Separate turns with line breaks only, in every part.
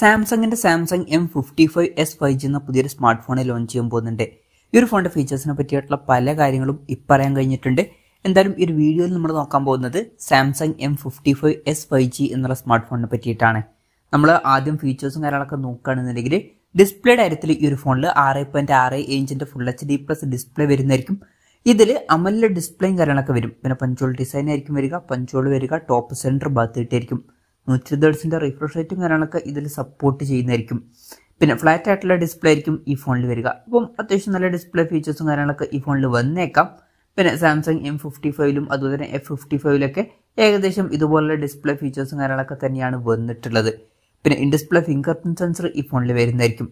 സാംസങ്ങിൻ്റെ Samsung M fifty five S five G എന്ന പുതിയൊരു സ്മാർട്ട് ഫോണിൽ ലോഞ്ച് ചെയ്യാൻ പോകുന്നുണ്ട് ഈ ഒരു ഫോണിൻ്റെ ഫീച്ചേഴ്സിനെ പറ്റിയിട്ടുള്ള പല കാര്യങ്ങളും ഇപ്പറയാൻ കഴിഞ്ഞിട്ടുണ്ട് എന്തായാലും ഈ ഒരു വീഡിയോയിൽ നമ്മൾ നോക്കാൻ പോകുന്നത് Samsung M fifty five S five G എന്നുള്ള സ്മാർട്ട് ഫോണിനെ പറ്റിയിട്ടാണ് നമ്മൾ ആദ്യം ഫീച്ചേഴ്സും കാര്യങ്ങളൊക്കെ നോക്കുകയാണെന്നുണ്ടെങ്കിൽ ഡിസ്പ്ലേയുടെ കാര്യത്തിൽ ഈ ഒരു ഫോണിൽ ആറ് പോയിൻറ്റ് ആറ് ഇഞ്ചിൻ്റെ full H D plus display വരുന്നതായിരിക്കും ഇതിൽ അമലിലെ ഡിസ്പ്ലേയും കാര്യങ്ങളൊക്കെ വരും പിന്നെ പഞ്ചോൾ ഡിസൈൻ ആയിരിക്കും വരിക പഞ്ചോൾ വരിക ടോപ്പ് സെൻറ്റർ ഭാഗത്തിട്ടായിരിക്കും നൂറ്റി ഇരുപത് റിഫ്രഷ് റേറ്റും കാര്യങ്ങളൊക്കെ ഇതിൽ സപ്പോർട്ട് ചെയ്യുന്നതായിരിക്കും പിന്നെ ഫ്ലാറ്റ് ആയിട്ടുള്ള ഡിസ്പ്ലേ ആയിരിക്കും ഈ ഫോണിൽ വരിക അപ്പം അത്യാവശ്യം നല്ല ഡിസ്പ്ലേ ഫീച്ചേഴ്സും കാര്യങ്ങളൊക്കെ ഈ ഫോണിൽ വന്നേക്കാം പിന്നെ സാംസങ് എം ഫിഫ്റ്റി ഫൈവിലും അതുപോലെ തന്നെ എഫ് ഫിഫ്റ്റി ഫൈവിലൊക്കെ ഏകദേശം ഇതുപോലുള്ള ഡിസ്പ്ലേ ഫീച്ചേഴ്സും കാര്യങ്ങളൊക്കെ തന്നെയാണ് വന്നിട്ടുള്ളത് പിന്നെ in display finger print sensor ഈ ഫോണിൽ വരുന്നതായിരിക്കും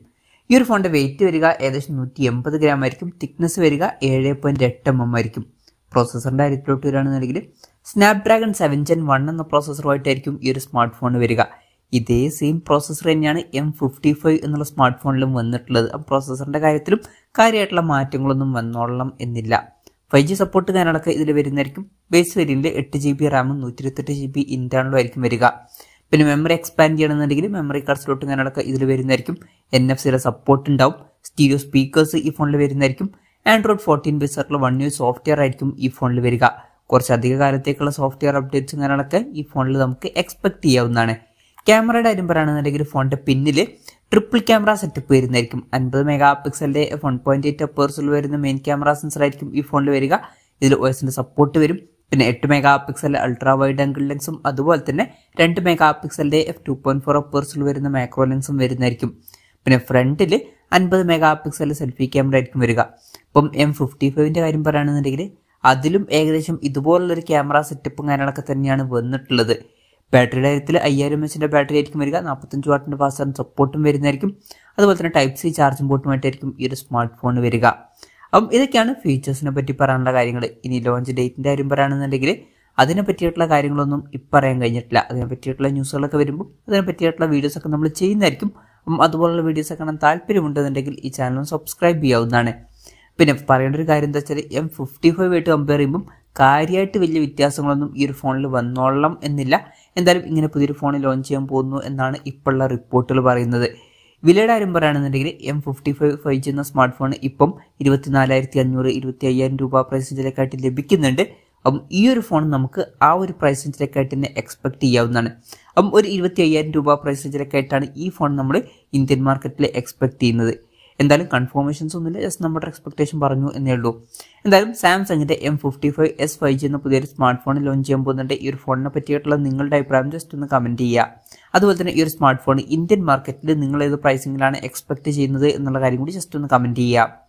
ഈ ഒരു ഫോണിൻ്റെ വെയിറ്റ് വരിക ഏകദേശം നൂറ്റി എൺപത് ഗ്രാം ആയിരിക്കും തിക്നെസ് വരിക ഏഴ് പോയിൻറ്റ് എട്ട് എം എം ആയിരിക്കും പ്രോസസ്സറിൻ്റെ കാര്യത്തിലോട്ട് വരികയാണെന്നുണ്ടെങ്കിൽ സ്നാപ്ഡ്രാഗൺ സെവൻ ജെൻ വൺ എന്ന പ്രോസസ്സറുമായിട്ടായിരിക്കും ഈ ഒരു സ്മാർട്ട് ഫോൺ വരിക ഇതേ സെയിം പ്രോസസ്സർ തന്നെയാണ് എം ഫിഫ്റ്റി ഫൈവ് എന്നുള്ള സ്മാർട്ട് ഫോണിലും വന്നിട്ടുള്ളത് ആ പ്രോസസ്സറിൻ്റെ കാര്യത്തിലും കാര്യമായിട്ടുള്ള മാറ്റങ്ങളൊന്നും വന്നോളണം എന്നില്ല ഫൈവ് ജി സപ്പോർട്ട് കാര്യങ്ങളൊക്കെ ഇതിൽ വരുന്നതായിരിക്കും ബേസ് വേരിയൻറ്റിൽ എട്ട് ജി ബി റാമും നൂറ്റി ഇരുപത്തെട്ട് ജി ബി ഇൻറ്റേണലും ആയിരിക്കും വരിക പിന്നെ മെമ്മറി എക്സ്പാൻഡ് ചെയ്യണമെന്നുണ്ടെങ്കിൽ മെമ്മറി കാർഡ് സ്ലോട്ടും കാര്യങ്ങളൊക്കെ ഇതിൽ വരുന്നതായിരിക്കും എൻ എഫ് സിയുടെ സപ്പോർട്ട് ഉണ്ടാവും സ്റ്റീരിയോ സ്പീക്കേഴ്സ് ഈ ഫോണിൽ വരുന്നതായിരിക്കും ആൻഡ്രോയിഡ് ഫോർട്ടീൻ ബേസറിൽ വൺ യു സോഫ്റ്റ്വെയർ ആയിരിക്കും ഈ ഫോണിൽ വരിക കുറച്ച് അധിക കാലത്തേക്കുള്ള സോഫ്റ്റ്വെയർ അപ്ഡേറ്റ്സും കാര്യങ്ങളൊക്കെ ഈ ഫോണിൽ നമുക്ക് എക്സ്പെക്ട് ചെയ്യാവുന്നതാണ് ക്യാമറയുടെ കാര്യം പറയുകയാണെന്നുണ്ടെങ്കിൽ ഫോണിൻ്റെ പിന്നിൽ ട്രിപ്പിൾ ക്യാമറ സെറ്റപ്പ് വരുന്നതായിരിക്കും അൻപത് മെഗാ പിക്സലിൻ്റെ വൺ പോയിൻറ്റ് എയ്റ്റ് അപ്പേഴ്സിൽ വരുന്ന മെയിൻ ക്യാമറ സെൻസർ ആയിരിക്കും ഈ ഫോണിൽ വരിക ഇതിൽ ഒ സപ്പോർട്ട് വരും പിന്നെ എട്ട് mega pixel ultra wide angle ലെൻസും അതുപോലെ തന്നെ രണ്ട് മെഗാ പിക്സലിൻ്റെ എഫ് ടു പോയിൻറ്റ് ഫോർ അപ്പേഴ്സിൽ വരുന്ന മൈക്രോ ലെൻസും വരുന്നതായിരിക്കും പിന്നെ ഫ്രണ്ടിൽ അൻപത് മെഗാ പിക്സൽ സെൽഫി ക്യാമറ ആയിരിക്കും വരിക ഇപ്പം എം ഫിഫ്റ്റി ഫൈവിൻ്റെ കാര്യം പറയുകയാണെന്നുണ്ടെങ്കിൽ അതിലും ഏകദേശം ഇതുപോലുള്ളൊരു ക്യാമറ സെറ്റപ്പും കാര്യങ്ങളൊക്കെ തന്നെയാണ് വന്നിട്ടുള്ളത് ബാറ്ററിയുടെ കാര്യത്തിൽ അയ്യായിരം എച്ചിൻ്റെ ബാറ്ററി ആയിരിക്കും വരിക നാൽപ്പത്തഞ്ച് വാട്ടിൻ്റെ ഫാസ്റ്റ് സപ്പോർട്ടും വരുന്നതായിരിക്കും അതുപോലെ തന്നെ ടൈപ്പ് സി ചാർജും പോർട്ടുമായിട്ടായിരിക്കും ഈ ഒരു സ്മാർട്ട് ഫോൺ വരിക അപ്പം ഇതൊക്കെയാണ് ഫീച്ചേഴ്സിനെ പറ്റി പറയാനുള്ള കാര്യങ്ങൾ ഇനി ലോഞ്ച് ഡേറ്റിൻ്റെ കാര്യം പറയുകയാണെന്നുണ്ടെങ്കിൽ അതിനെ പറ്റിയിട്ടുള്ള കാര്യങ്ങളൊന്നും ഇപ്പറയാൻ കഴിഞ്ഞിട്ടില്ല അതിനെ പറ്റിയിട്ടുള്ള ന്യൂസുകളൊക്കെ വരുമ്പോൾ അതിനെ പറ്റിയിട്ടുള്ള വീഡിയോസൊക്കെ നമ്മൾ ചെയ്യുന്നതായിരിക്കും അപ്പം അതുപോലുള്ള വീഡിയോസ് കാണാൻ താല്പര്യമുണ്ടെന്നുണ്ടെങ്കിൽ ഈ ചാനൽ സബ്സ്ക്രൈബ് ചെയ്യാവുന്നതാണ് പിന്നെ പറയേണ്ട ഒരു കാര്യം എന്താ വെച്ചാൽ എം ഫിഫ്റ്റി ഫൈവ് ആയിട്ട് കമ്പയർ ചെയ്യുമ്പം കാര്യമായിട്ട് വലിയ വ്യത്യാസങ്ങളൊന്നും ഈ ഒരു ഫോണിൽ വന്നോളാം എന്നില്ല എന്തായാലും ഇങ്ങനെ പുതിയൊരു ഫോൺ ലോഞ്ച് ചെയ്യാൻ പോകുന്നു എന്നാണ് ഇപ്പോഴുള്ള റിപ്പോർട്ടുകൾ പറയുന്നത് വിലയുടെ കാര്യം പറയുകയാണെന്നുണ്ടെങ്കിൽ M fifty five five G എന്ന സ്മാർട്ട് ഫോൺ ഇപ്പം ഇരുപത്തിനാലായിരത്തി അഞ്ഞൂറ് ഇരുപത്തി അയ്യായിരം രൂപ റേഞ്ചിലേക്കായിട്ട് ലഭിക്കുന്നുണ്ട് അപ്പം ഈ ഒരു ഫോൺ നമുക്ക് ആ ഒരു പ്രൈസ് റേഞ്ചിലേക്കായിട്ട് തന്നെ എക്സ്പെക്ട് ചെയ്യാവുന്നതാണ് അപ്പം ഒരു ഇരുപത്തി അയ്യായിരം രൂപ പ്രൈസ് റേഞ്ചിലേക്കായിട്ടാണ് ഈ ഫോൺ നമ്മൾ ഇന്ത്യൻ മാർക്കറ്റിൽ എക്സ്പെക്ട് ചെയ്യുന്നത് എന്തായാലും കൺഫോമേഷൻസ് ഒന്നുമില്ല ജസ്റ്റ് നമ്മുടെ എക്സ്പെക്ടേഷൻ പറഞ്ഞു എന്നേ ഉള്ളൂ എന്തായാലും സാംസങ്ങിൻ്റെ M fifty five S five G എന്ന പുതിയൊരു സ്മാർട്ട് ഫോൺ ലോഞ്ച് ചെയ്യാൻ പോകുന്നുണ്ട് ഈ ഒരു ഫോണിനെ പറ്റിയിട്ടുള്ള നിങ്ങളുടെ അഭിപ്രായം ജസ്റ്റ് ഒന്ന് കമൻറ്റ് ചെയ്യുക അതുപോലെ തന്നെ ഈ ഒരു സ്മാർട്ട് ഫോൺ ഇന്ത്യൻ മാർക്കറ്റിൽ നിങ്ങൾ ഏത് പ്രൈസിങ്ങിലാണ് എക്സ്പെക്ട് ചെയ്യുന്നത് എന്നുള്ള കാര്യം കൂടി ജസ്റ്റ് ഒന്ന് കമൻറ്റ് ചെയ്യുക